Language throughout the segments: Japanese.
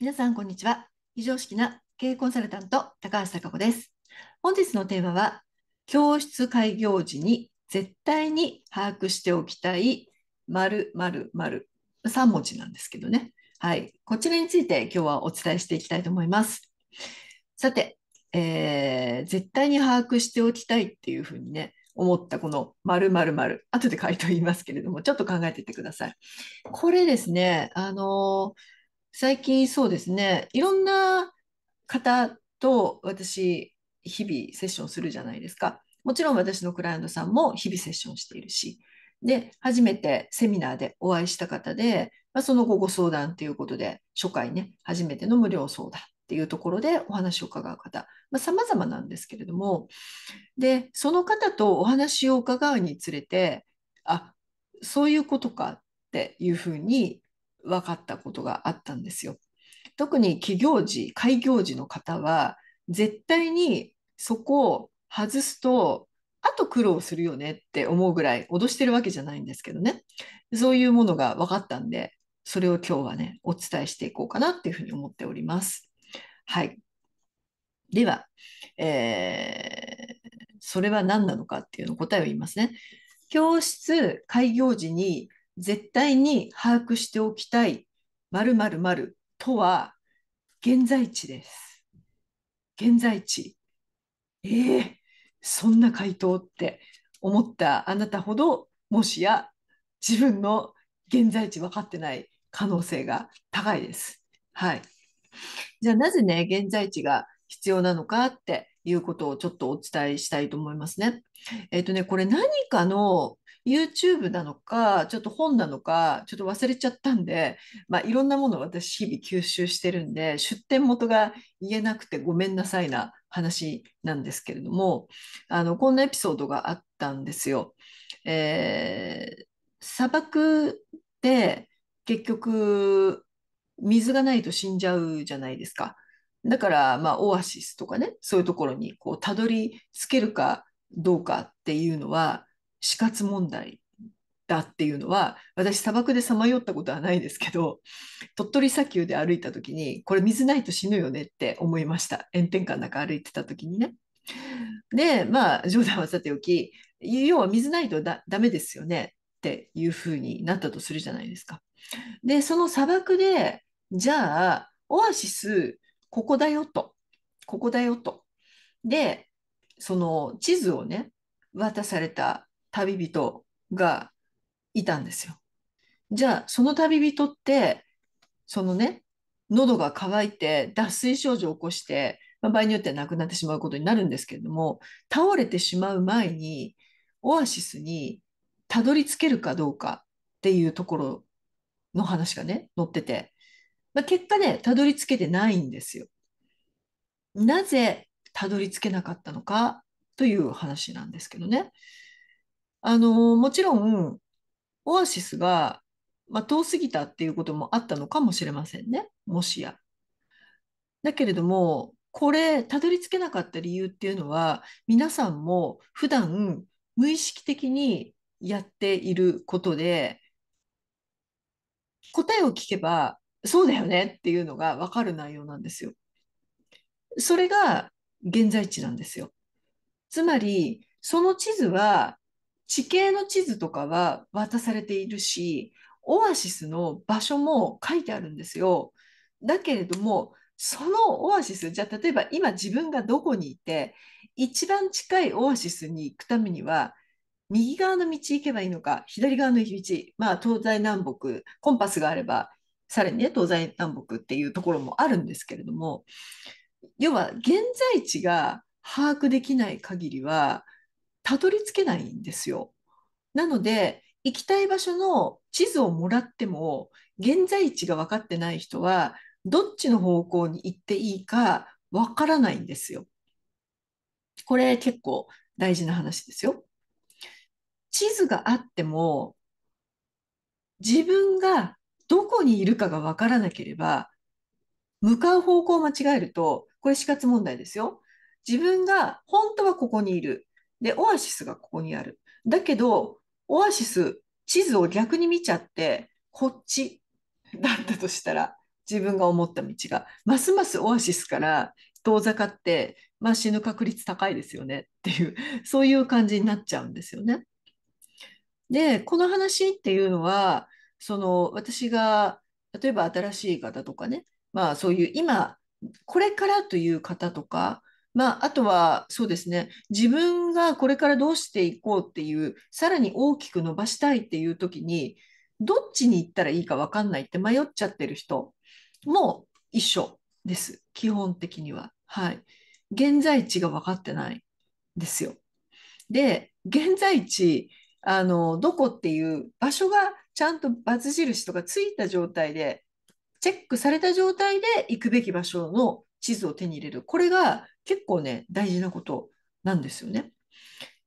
皆さん、こんにちは。非常識な経営コンサルタント、高橋貴子です。本日のテーマは、教室開業時に絶対に把握しておきたい○○○ 3文字なんですけどね。はい。こちらについて今日はお伝えしていきたいと思います。さて、えー、絶対に把握しておきたいっていうふうにね、思ったこの○○○、後で回答言いますけれども、ちょっと考えていてください。これですね、あのー最近そうですね、いろんな方と私、日々セッションするじゃないですか。もちろん私のクライアントさんも日々セッションしているし、で、初めてセミナーでお会いした方で、まあ、その後ご相談ということで、初回ね、初めての無料相談っていうところでお話を伺う方、まあ、様々なんですけれども、で、その方とお話を伺うにつれて、あ、そういうことかっていうふうに分かったことがあったんですよ。特に起業時開業時の方は絶対にそこを外すとあと苦労するよねって思うぐらい脅してるわけじゃないんですけどねそういうものが分かったんでそれを今日はねお伝えしていこうかなっていうふうに思っております。はいでは、えー、それは何なのかっていうの答えを言いますね。教室開業時に絶対に把握しておきたいるまるとは現在地です。現在地。ええー、そんな回答って思ったあなたほどもしや自分の現在地分かってない可能性が高いです。はい。じゃあなぜね、現在地が必要なのかっていうことをちょっとお伝えしたいと思いますね。えっ、ー、とね、これ何かの YouTube なのか、ちょっと本なのか、ちょっと忘れちゃったんで、まあ、いろんなものを私日々吸収してるんで、出店元が言えなくてごめんなさいな話なんですけれども、あの、こんなエピソードがあったんですよ。えー、砂漠って結局水がないと死んじゃうじゃないですか。だから、まあ、オアシスとかね、そういうところにこうたどり着けるかどうかっていうのは、死活問題だっていうのは私砂漠でさまよったことはないですけど鳥取砂丘で歩いた時にこれ水ないと死ぬよねって思いました炎天下の中歩いてた時にね。でまあ冗談はさておき要は水ないとだダメですよねっていうふうになったとするじゃないですか。でその砂漠でじゃあオアシスここだよとここだよと。でその地図をね渡された旅人がいたんですよ。じゃあその旅人ってそのね喉が渇いて脱水症状を起こして、まあ、場合によっては亡くなってしまうことになるんですけれども倒れてしまう前にオアシスにたどり着けるかどうかっていうところの話がね載ってて、まあ、結果ねたどり着けてないんですよ。なぜたどり着けなかったのかという話なんですけどね。あのもちろん、オアシスが、まあ、遠すぎたっていうこともあったのかもしれませんね、もしや。だけれども、これ、たどり着けなかった理由っていうのは、皆さんも普段無意識的にやっていることで、答えを聞けば、そうだよねっていうのが分かる内容なんですよ。それが現在地なんですよ。つまり、その地図は地形の地図とかは渡されているしオアシスの場所も書いてあるんですよ。だけれどもそのオアシスじゃあ例えば今自分がどこにいて一番近いオアシスに行くためには右側の道行けばいいのか左側の道まあ東西南北コンパスがあればさらにね東西南北っていうところもあるんですけれども要は現在地が把握できない限りはたどり着けないんですよ。なので行きたい場所の地図をもらっても現在地が分かってない人はどっちの方向に行っていいか分からないんですよ。これ結構大事な話ですよ。地図があっても自分がどこにいるかが分からなければ向かう方向を間違えるとこれ死活問題ですよ。自分が本当はここにいるで、オアシスがここにある。だけど、オアシス、地図を逆に見ちゃって、こっちだったとしたら、自分が思った道が、ますますオアシスから遠ざかって、まあ、死ぬ確率高いですよねっていう、そういう感じになっちゃうんですよね。で、この話っていうのは、その私が例えば新しい方とかね、まあそういう今、これからという方とか、まあ、あとはそうですね自分がこれからどうしていこうっていうさらに大きく伸ばしたいっていう時にどっちに行ったらいいか分かんないって迷っちゃってる人も一緒です基本的には。はい、現在地が分かってないですよ。で現在地あのどこっていう場所がちゃんとバツ印とかついた状態でチェックされた状態で行くべき場所の地図を手に入れる。これが結構ね、大事なことなんですよね。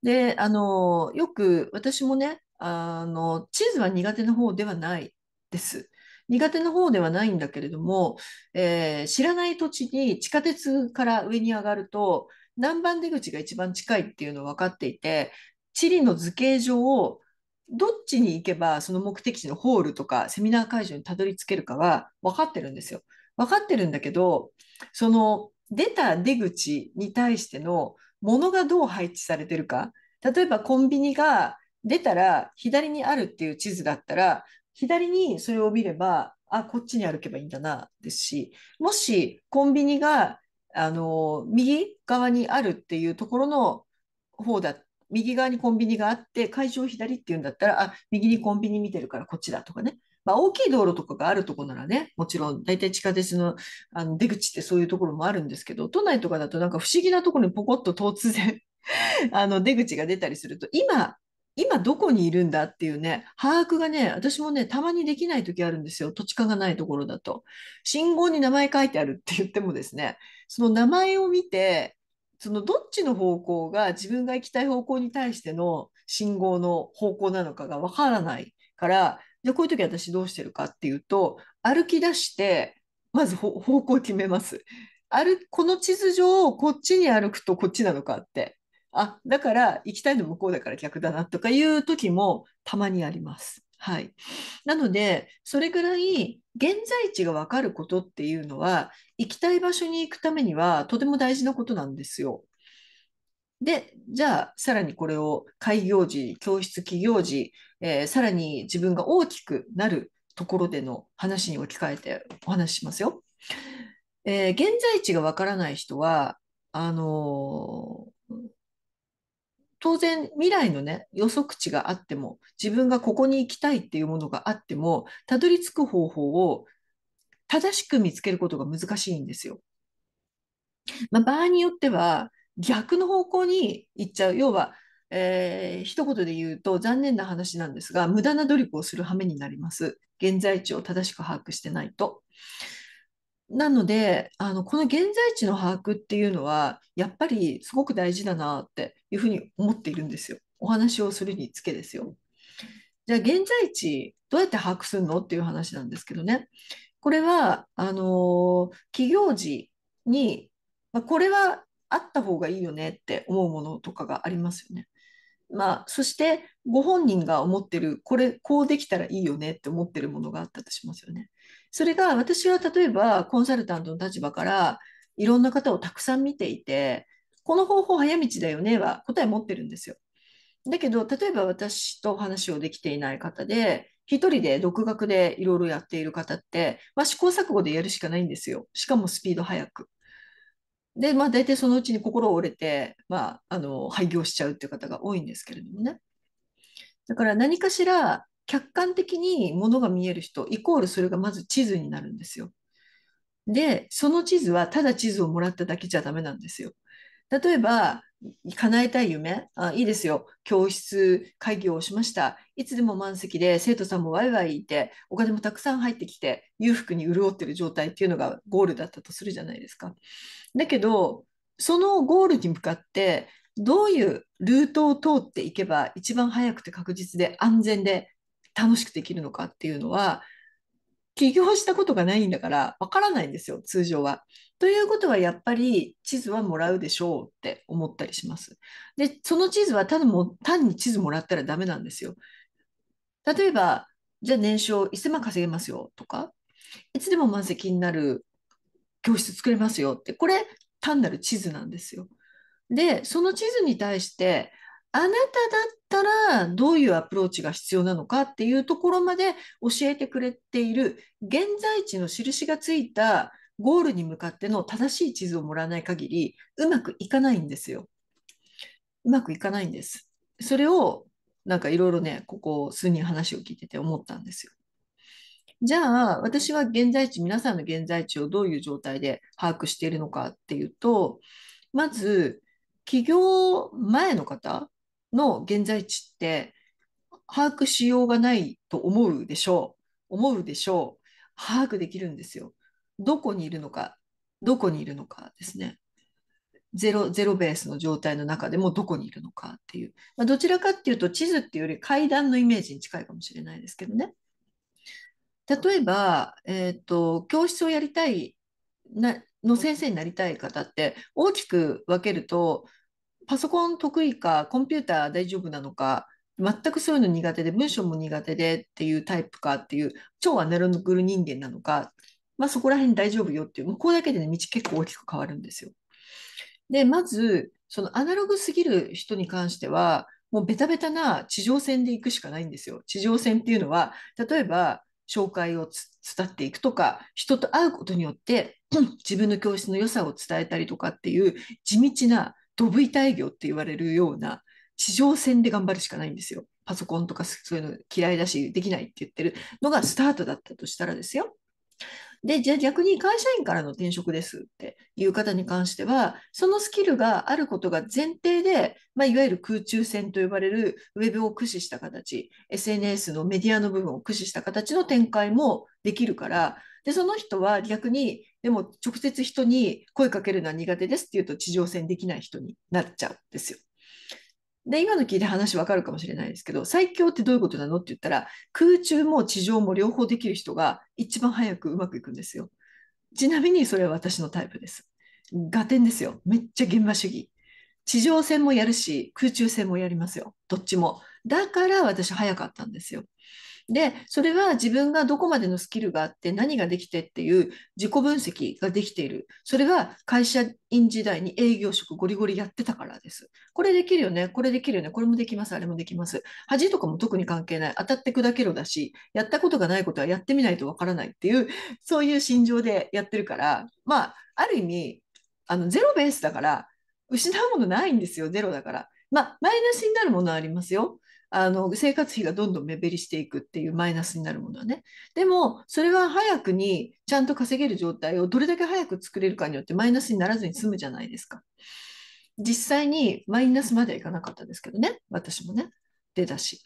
で、あの、よく私もね、あの、地図は苦手な方ではないです。苦手な方ではないんだけれども、えー、知らない土地に地下鉄から上に上がると、南蛮出口が一番近いっていうのを分かっていて、地理の図形上をどっちに行けばその目的地のホールとかセミナー会場にたどり着けるかは分かってるんですよ。分かってるんだけどその出た出口に対してのものがどう配置されてるか例えばコンビニが出たら左にあるっていう地図だったら左にそれを見ればあこっちに歩けばいいんだなですしもしコンビニがあの右側にあるっていうところの方だ右側にコンビニがあって会場左っていうんだったらあ右にコンビニ見てるからこっちだとかねまあ、大きい道路とかがあるとこならね、もちろん、大体地下鉄のあの出口ってそういうところもあるんですけど、都内とかだとなんか不思議なところにポコッと突然 あの、出口が出たりすると、今、今どこにいるんだっていうね、把握がね、私もね、たまにできない時あるんですよ。土地勘がないところだと。信号に名前書いてあるって言ってもですね、その名前を見て、そのどっちの方向が自分が行きたい方向に対しての信号の方向なのかがわからないから、で、こういう時私どうしてるかっていうと、歩き出して、まず方向決めます。るこの地図上をこっちに歩くとこっちなのかって。あ、だから行きたいの向こうだから逆だなとかいう時もたまにあります。はい。なので、それぐらい現在地がわかることっていうのは、行きたい場所に行くためにはとても大事なことなんですよ。で、じゃあ、さらにこれを開業時、教室起業時、えー、さらに自分が大きくなるところでの話に置き換えてお話ししますよ。えー、現在地がわからない人は、あのー、当然未来のね、予測値があっても、自分がここに行きたいっていうものがあっても、たどり着く方法を正しく見つけることが難しいんですよ。まあ、場合によっては、逆の方向に行っちゃう要は、えー、一言で言うと残念な話なんですが無駄な努力をする羽目になります現在地を正しく把握してないと。なのであのこの現在地の把握っていうのはやっぱりすごく大事だなっていうふうに思っているんですよお話をするにつけですよ。じゃあ現在地どうやって把握するのっていう話なんですけどねこれはあのー、企業時に、まあ、これはあった方がいいよねって思うものとかがありますよね。まあ、そしてご本人が思ってるこれこうできたらいいよねって思ってるものがあったとしますよね。それが私は例えばコンサルタントの立場からいろんな方をたくさん見ていてこの方法早道だよねは答え持ってるんですよ。だけど例えば私と話をできていない方で一人で独学でいろいろやっている方って、まあ、試行錯誤でやるしかないんですよ。しかもスピード速く。で、まあ、大体そのうちに心折れて、まあ、あの廃業しちゃうっていう方が多いんですけれどもね。だから何かしら客観的にものが見える人イコールそれがまず地図になるんですよ。でその地図はただ地図をもらっただけじゃダメなんですよ。例えば叶えたい夢あ、いいですよ。教室会議をしました。いつでも満席で生徒さんもワイワイいて、お金もたくさん入ってきて、裕福に潤ってる状態っていうのがゴールだったとするじゃないですか。だけど、そのゴールに向かって、どういうルートを通っていけば一番早くて確実で安全で楽しくできるのかっていうのは、起業したことがないんだからわからないんですよ通常は。ということはやっぱり地図はもらうでしょうって思ったりします。でその地図はただも単に地図もらったらダメなんですよ。例えばじゃあ年商1000万稼げますよとかいつでも満席になる教室作れますよってこれ単なる地図なんですよ。でその地図に対してあなただったらどういうアプローチが必要なのかっていうところまで教えてくれている現在地の印がついたゴールに向かっての正しい地図をもらわない限りうまくいかないんですよ。うまくいかないんです。それをなんかいろいろね、ここ数人話を聞いてて思ったんですよ。じゃあ私は現在地、皆さんの現在地をどういう状態で把握しているのかっていうと、まず起業前の方の現在地って把握しようがないと思うでしょう思うでしょう把握できるんですよどこにいるのかどこにいるのかですねゼロゼロベースの状態の中でもどこにいるのかっていう、まあ、どちらかっていうと地図っていうより階段のイメージに近いかもしれないですけどね例えば、えーと、と教室をやりたいなの先生になりたい方って大きく分けるとパソコン得意かコンピューター大丈夫なのか全くそういうの苦手で文章も苦手でっていうタイプかっていう超アナログ人間なのか、まあ、そこら辺大丈夫よっていうもうこれだけでね道結構大きく変わるんですよ。でまずそのアナログすぎる人に関してはもうベタベタな地上戦で行くしかないんですよ。地上戦っていうのは例えば紹介を伝っていくとか人と会うことによって自分の教室の良さを伝えたりとかっていう地道なドブ板営業って言われるような地上戦で頑張るしかないんですよ。パソコンとかそういうの嫌いだしできないって言ってるのがスタートだったとしたらですよ。で、じゃあ逆に会社員からの転職ですっていう方に関しては、そのスキルがあることが前提で、まあ、いわゆる空中戦と呼ばれるウェブを駆使した形、SNS のメディアの部分を駆使した形の展開もできるから、で、その人は逆に、でも直接人に声かけるのは苦手ですっていうと地上戦できない人になっちゃうんですよ。で、今の聞いて話わかるかもしれないですけど、最強ってどういうことなのって言ったら、空中も地上も両方できる人が一番早くうまくいくんですよ。ちなみにそれは私のタイプです。合点ですよ。めっちゃ現場主義。地上戦もやるし、空中戦もやりますよ。どっちも。だから私早かったんですよ。で、それは自分がどこまでのスキルがあって何ができてっていう自己分析ができている。それは会社員時代に営業職ゴリゴリやってたからです。これできるよね、これできるよね、これもできます、あれもできます。恥とかも特に関係ない。当たって砕けろだし、やったことがないことはやってみないとわからないっていう、そういう心情でやってるから、まあ、ある意味、あのゼロベースだから、失うものないんですよ、ゼロだから。まあ、マイナスになるものはありますよ。あの生活費がどんどん目減りしていくっていうマイナスになるものはね。でもそれは早くにちゃんと稼げる状態をどれだけ早く作れるかによってマイナスにならずに済むじゃないですか。実際にマイナスまではいかなかったですけどね私もね出だし。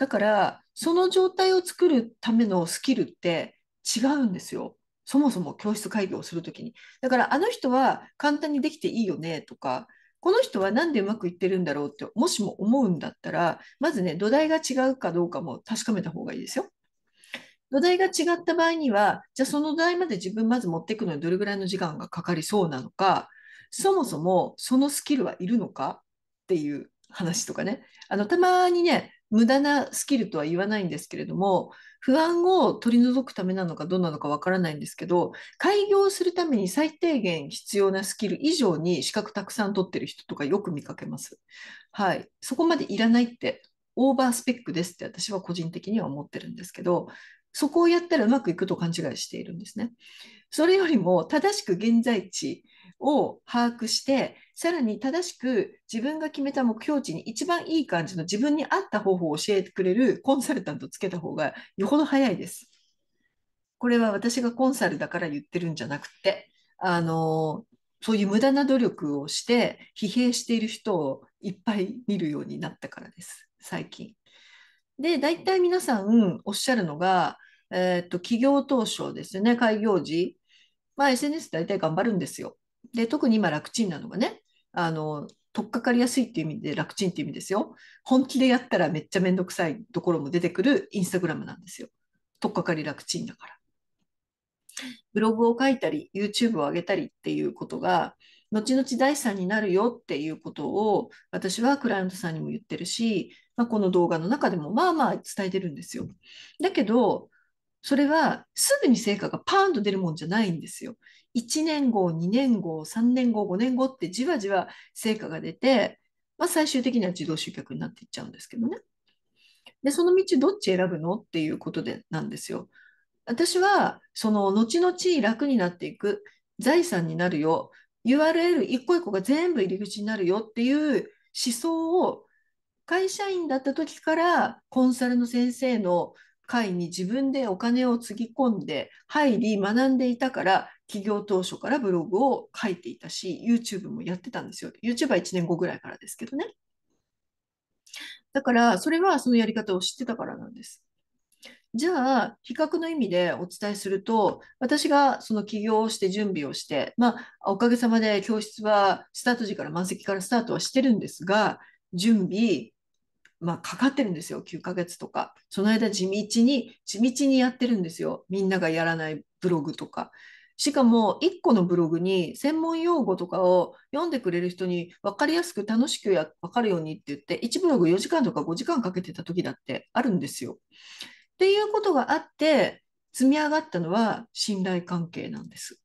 だからその状態を作るためのスキルって違うんですよ。そもそも教室会議をするときに。だからあの人は簡単にできていいよねとかこの人は何でうまくいってるんだろうってもしも思うんだったらまずね土台が違うかどうかも確かめた方がいいですよ。土台が違った場合にはじゃあその土台まで自分まず持っていくのにどれぐらいの時間がかかりそうなのかそもそもそのスキルはいるのかっていう話とかねあのたまにね無駄なスキルとは言わないんですけれども不安を取り除くためなのかどうなのかわからないんですけど開業するために最低限必要なスキル以上に資格たくさん取ってる人とかよく見かけます。はい、そこまでいらないってオーバースペックですって私は個人的には思ってるんですけどそこをやったらうまくいくと勘違いしているんですね。それよりも正しく現在地を把握して、さらに正しく自分が決めた目標値に一番いい感じの自分に合った方法を教えてくれるコンサルタントつけた方がよほど早いです。これは私がコンサルだから言ってるんじゃなくて、あの、そういう無駄な努力をして疲弊している人をいっぱい見るようになったからです、最近。で、大体皆さんおっしゃるのが、えー、っと、企業当初ですね、開業時。まあ、SNS 大体頑張るんですよ。で特に今楽ちんなのがねあの取っかかりやすいっていう意味で楽ちんっていう意味ですよ本気でやったらめっちゃ面倒くさいところも出てくるインスタグラムなんですよ取っかかり楽ちんだからブログを書いたり YouTube を上げたりっていうことが後々第三になるよっていうことを私はクライアントさんにも言ってるし、まあ、この動画の中でもまあまあ伝えてるんですよだけどそれはすぐに成果がパーンと出るもんじゃないんですよ。1年後、2年後、3年後、5年後ってじわじわ成果が出て、まあ、最終的には自動集客になっていっちゃうんですけどね。で、その道どっち選ぶのっていうことでなんですよ。私は、その後々楽になっていく、財産になるよ、URL 一個一個が全部入り口になるよっていう思想を会社員だった時からコンサルの先生の会に自分でお金をつぎ込んで入り学んでいたから企業当初からブログを書いていたし YouTube もやってたんですよ YouTube は1年後ぐらいからですけどねだからそれはそのやり方を知ってたからなんですじゃあ比較の意味でお伝えすると私がその起業をして準備をしてまあおかげさまで教室はスタート時から満席からスタートはしてるんですが準備まあ、かかってるんですよ9ヶ月とかその間地道に地道にやってるんですよみんながやらないブログとかしかも1個のブログに専門用語とかを読んでくれる人に分かりやすく楽しくや分かるようにって言って1ブログ4時間とか5時間かけてた時だってあるんですよ。っていうことがあって積み上がったのは信頼関係なんです。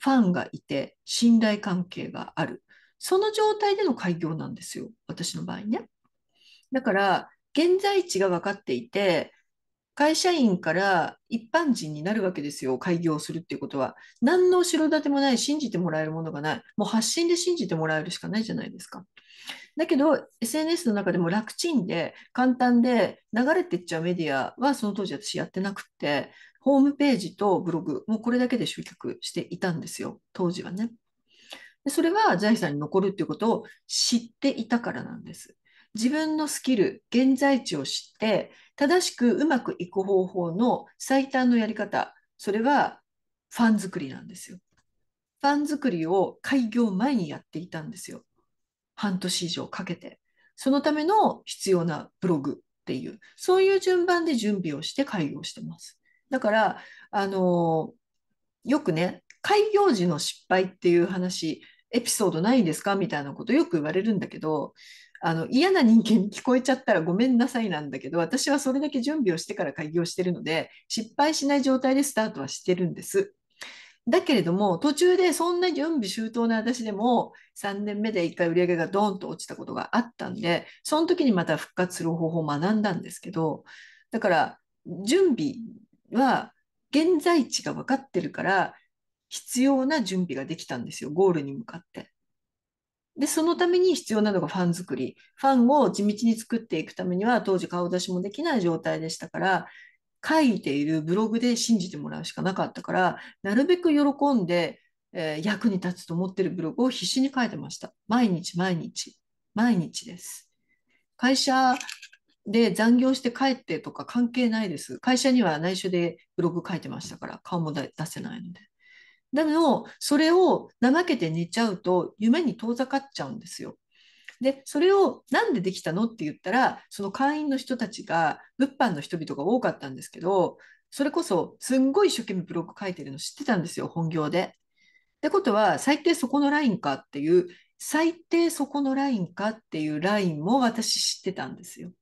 ファンがいて信頼関係があるその状態での開業なんですよ私の場合ね。だから、現在地が分かっていて、会社員から一般人になるわけですよ、開業するっていうことは。何の後ろ盾もない、信じてもらえるものがない。もう発信で信じてもらえるしかないじゃないですか。だけど、SNS の中でも楽ちんで、簡単で流れていっちゃうメディアは、その当時私やってなくって、ホームページとブログ、もうこれだけで集客していたんですよ、当時はね。でそれは財産に残るっていうことを知っていたからなんです。自分のスキル現在地を知って正しくうまくいく方法の最短のやり方それはファン作りなんですよ。ファン作りを開業前にやっていたんですよ。半年以上かけて。そのための必要なブログっていう、そういう順番で準備をして開業してます。だから、あのよくね、開業時の失敗っていう話、エピソードないんですかみたいなことよく言われるんだけど、あの嫌な人間に聞こえちゃったらごめんなさいなんだけど私はそれだけ準備をしてから開業してるので失敗しない状態でスタートはしてるんです。だけれども途中でそんな準備周到な私でも3年目で1回売り上げがドーンと落ちたことがあったんでその時にまた復活する方法を学んだんですけどだから準備は現在地が分かってるから必要な準備ができたんですよゴールに向かって。で、そのために必要なのがファン作り。ファンを地道に作っていくためには、当時顔出しもできない状態でしたから、書いているブログで信じてもらうしかなかったから、なるべく喜んで、えー、役に立つと思っているブログを必死に書いてました。毎日、毎日、毎日です。会社で残業して帰ってとか関係ないです。会社には内緒でブログ書いてましたから、顔も出せないので。でも、それを怠けて寝ちゃうと、夢に遠ざかっちゃうんですよ。で、それをなんでできたのって言ったら、その会員の人たちが、物販の人々が多かったんですけど、それこそ、すんごい一生懸命ブログ書いてるの知ってたんですよ、本業で。ってことは、最低そこのラインかっていう、最低そこのラインかっていうラインも私知ってたんですよ。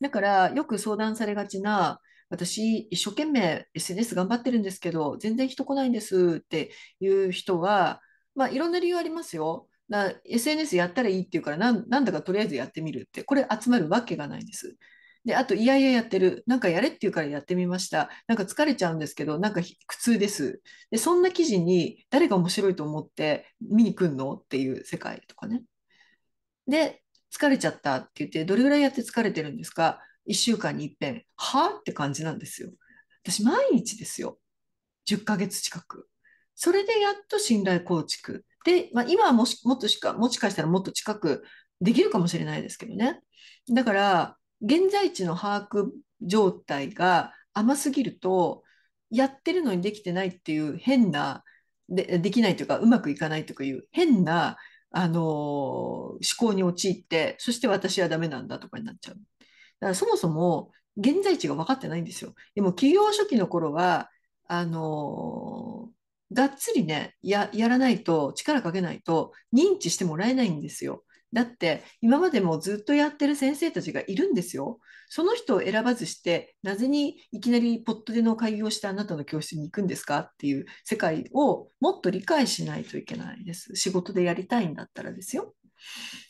だから、よく相談されがちな、私、一生懸命 SNS 頑張ってるんですけど、全然人来ないんですっていう人は、まあ、いろんな理由ありますよ。SNS やったらいいっていうからなんなんだかとりあえずやってみるってこれ集まるわけがないんです。であといやいややってるなんかやれっていうからやってみましたなんか疲れちゃうんですけどなんか苦痛ですでそんな記事に誰が面白いと思って見に来んのっていう世界とかねで疲れちゃったって言ってどれぐらいやって疲れてるんですか1週間に一遍はあって感じなんですよ。私毎日ですよ10ヶ月近くそれでやっと信頼構築で、まあ、今はもしもっとしかもしかしたらもっと近くできるかもしれないですけどねだから現在地の把握状態が甘すぎるとやってるのにできてないっていう変なでできないというかうまくいかないという変なあの思考に陥ってそして私はダメなんだとかになっちゃう。だからそもそも現在地が分かってないんですよ。でも起業初期の頃は、あのー、がっつりねや、やらないと、力かけないと認知してもらえないんですよ。だって今までもずっとやってる先生たちがいるんですよ。その人を選ばずして、なぜにいきなりポットでの開業してあなたの教室に行くんですかっていう世界をもっと理解しないといけないです。仕事でやりたいんだったらですよ。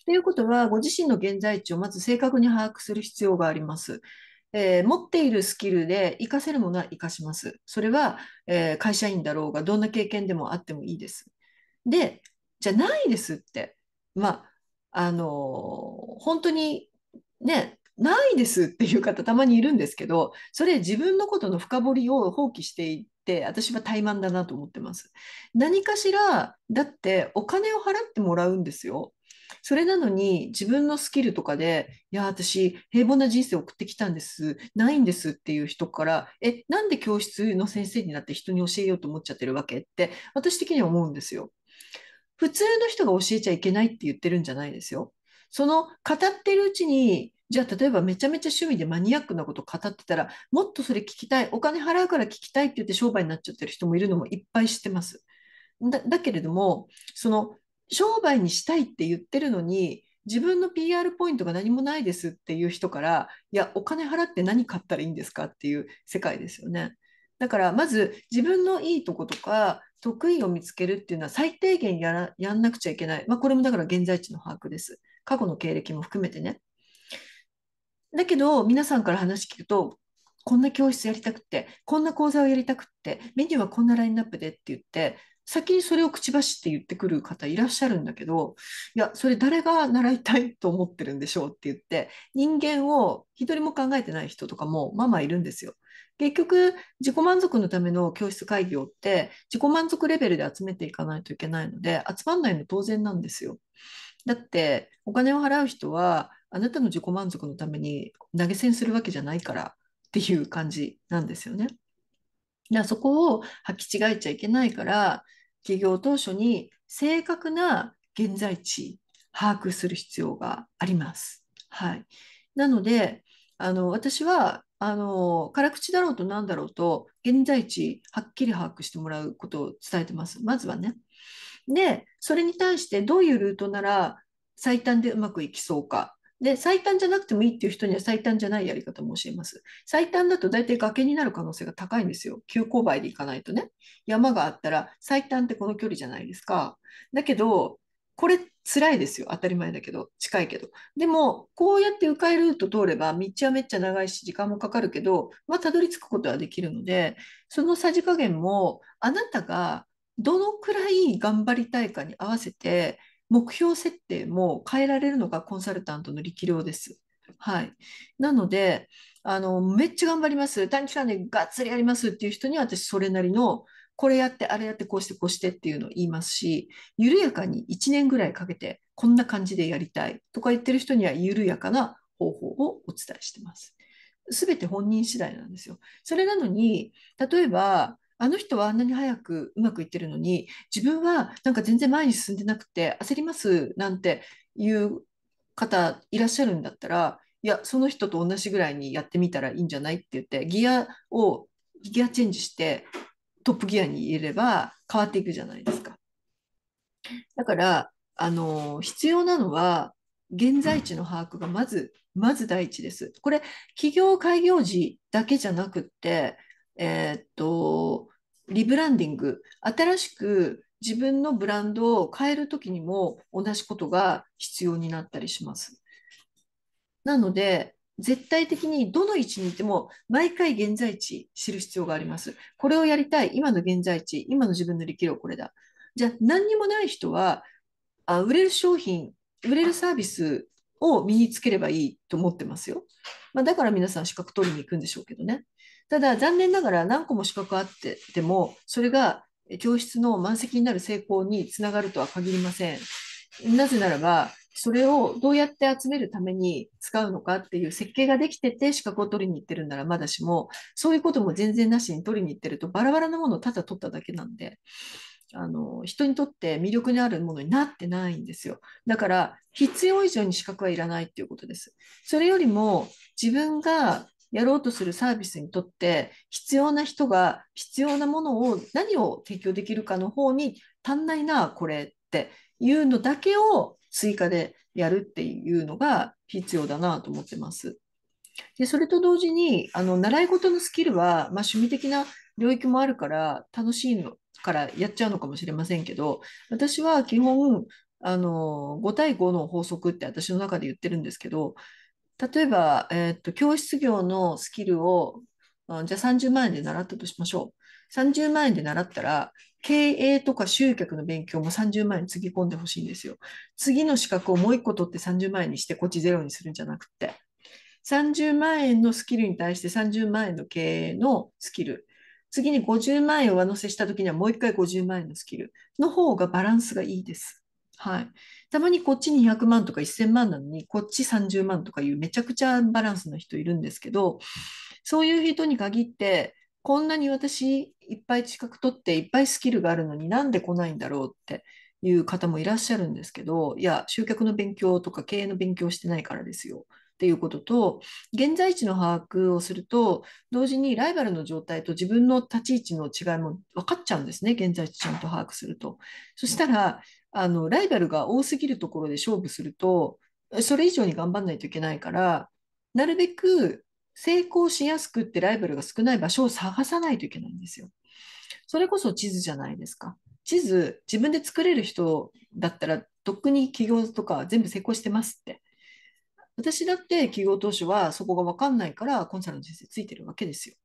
ということは、ご自身の現在地をまず正確に把握する必要があります。えー、持っているスキルで活かせるものは活かします。それは、えー、会社員だろうが、どんな経験でもあってもいいです。で、じゃないですって、まあ、あのー、本当にね、ないですっていう方たまにいるんですけど、それ自分のことの深掘りを放棄していって、私は怠慢だなと思ってます。何かしら、だってお金を払ってもらうんですよ。それなのに自分のスキルとかで、いや、私、平凡な人生を送ってきたんです、ないんですっていう人から、え、なんで教室の先生になって人に教えようと思っちゃってるわけって、私的には思うんですよ。普通の人が教えちゃいけないって言ってるんじゃないですよ。その語ってるうちに、じゃあ例えばめちゃめちゃ趣味でマニアックなこと語ってたら、もっとそれ聞きたい、お金払うから聞きたいって言って商売になっちゃってる人もいるのもいっぱい知ってます。だだけれども、その商売にしたいって言ってるのに自分の PR ポイントが何もないですっていう人からいやお金払って何買ったらいいんですかっていう世界ですよね。だからまず自分のいいとことか得意を見つけるっていうのは最低限やらやんなくちゃいけない、まあ、これもだから現在地の把握です過去の経歴も含めてねだけど皆さんから話聞くとこんな教室やりたくってこんな講座をやりたくってメニューはこんなラインナップでって言って先にそれを口走って言ってくる方いらっしゃるんだけど、いや、それ誰が習いたいと思ってるんでしょうって言って、人間を一人も考えてない人とかもまあまあいるんですよ。結局、自己満足のための教室会議をって、自己満足レベルで集めていかないといけないので、集まんないの当然なんですよ。だって、お金を払う人は、あなたの自己満足のために投げ銭するわけじゃないからっていう感じなんですよね。だからそこを履き違えちゃいけないから、企業当初に正確な現在地把握する必要があります。はい、なのであの私はあの辛口だろうと何だろうと現在地はっきり把握してもらうことを伝えてますまずはね。でそれに対してどういうルートなら最短でうまくいきそうかで、最短じゃなくてもいいっていう人には最短じゃないやり方も教えます。最短だと大体崖になる可能性が高いんですよ。急勾配で行かないとね。山があったら最短ってこの距離じゃないですか。だけど、これ辛いですよ。当たり前だけど、近いけど。でも、こうやって迂回ルート通れば、道はめっちゃ長いし、時間もかかるけど、まあ、たどり着くことはできるので、そのさじ加減も、あなたがどのくらい頑張りたいかに合わせて、目標設定も変えられるのがコンサルタントの力量です。はい、なのであのめっちゃ頑張ります短期間でがっつりやりますっていう人には私それなりのこれやってあれやってこうしてこうしてっていうのを言いますし緩やかに1年ぐらいかけてこんな感じでやりたいとか言ってる人には緩やかな方法をお伝えしてます。すべて本人次第なんですよ。それなのに例えばあの人はあんなに早くうまくいってるのに自分はなんか全然前に進んでなくて焦りますなんていう方いらっしゃるんだったらいやその人と同じぐらいにやってみたらいいんじゃないって言ってギアをギアチェンジしてトップギアに入れれば変わっていくじゃないですか。だからあの必要なのは現在地の把握がまずまず第一です。これ企業開業時だけじゃなくってえー、っと、リブランディング、新しく自分のブランドを変えるときにも同じことが必要になったりします。なので、絶対的にどの位置にいても毎回現在地知る必要があります。これをやりたい、今の現在地、今の自分の力量これだ。じゃあ何にもない人はあ売れる商品、売れるサービスを身につければいいと思ってますよ。まあ、だから皆さん資格取りに行くんでしょうけどね。ただ残念ながら何個も資格あっててもそれが教室の満席になる成功につながるとは限りません。なぜならばそれをどうやって集めるために使うのかっていう設計ができてて資格を取りに行ってるんならまだしもそういうことも全然なしに取りに行ってるとバラバラなものをただ取っただけなんであの人にとって魅力にあるものになってないんですよだから必要以上に資格はいらないっていうことですそれよりも自分がやろうとするサービスにとって必要な人が必要なものを何を提供できるかの方に足んないなこれっていうのだけを追加でやるっていうのが必要だなと思ってます。でそれと同時にあの習い事のスキルは、まあ、趣味的な領域もあるから楽しいのからやっちゃうのかもしれませんけど私は基本あの5対5の法則って私の中で言ってるんですけど例えば、えと、教室業のスキルを、うん、じゃあ30万円で習ったとしましょう。30万円で習ったら、経営とか集客の勉強も30万円つぎ込んでほしいんですよ。次の資格をもう1個取って30万円にして、こっちゼロにするんじゃなくて。30万円のスキルに対して30万円の経営のスキル。次に50万円を上乗せした時にはもう1回50万円のスキルの方がバランスがいいです。はい。たまにこっち200万とか1000万なのに、こっち30万とかいうめちゃくちゃバランスの人いるんですけど、そういう人に限って、こんなに私いっぱい資格取っていっぱいスキルがあるのになんで来ないんだろうっていう方もいらっしゃるんですけど、いや、集客の勉強とか経営の勉強してないからですよ。っていうことと現在地の把握をすると同時にライバルの状態と自分の立ち位置の違いも分かっちゃうんですね現在地ちゃんと把握するとそしたらあのライバルが多すぎるところで勝負するとそれ以上に頑張んないといけないからなるべく成功しやすくってライバルが少ない場所を探さないといけないんですよ。それこそ地図じゃないですか。地図自分で作れる人だったらとっくに起業とか全部成功してますって私だって企業当初はそこが分かんないからコンサルの先生ついてるわけですよ。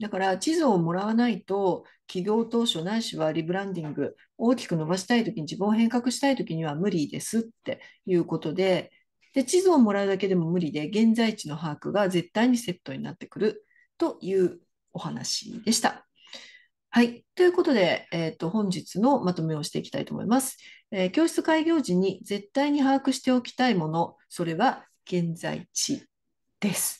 だから地図をもらわないと企業当初ないしはリブランディング大きく伸ばしたい時に自分を変革したい時には無理ですっていうことでで地図をもらうだけでも無理で現在地の把握が絶対にセットになってくるというお話でした。はい。ということで、えーと、本日のまとめをしていきたいと思います、えー、教室開業時に絶対に把握しておきたいもの、それは現在地です。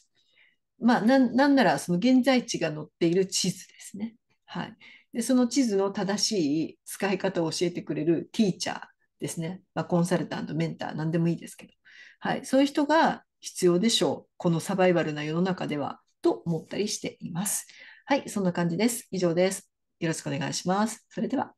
まあ、なんなんならその現在地が載っている地図ですね。はい、でその地図の正しい使い方を教えてくれるティーチャーですね、まあ、コンサルタント、メンター、何でもいいですけど、はい、そういう人が必要でしょう、このサバイバルな世の中ではと思ったりしています。はい、そんな感じです。以上です。よろしくお願いします。それでは。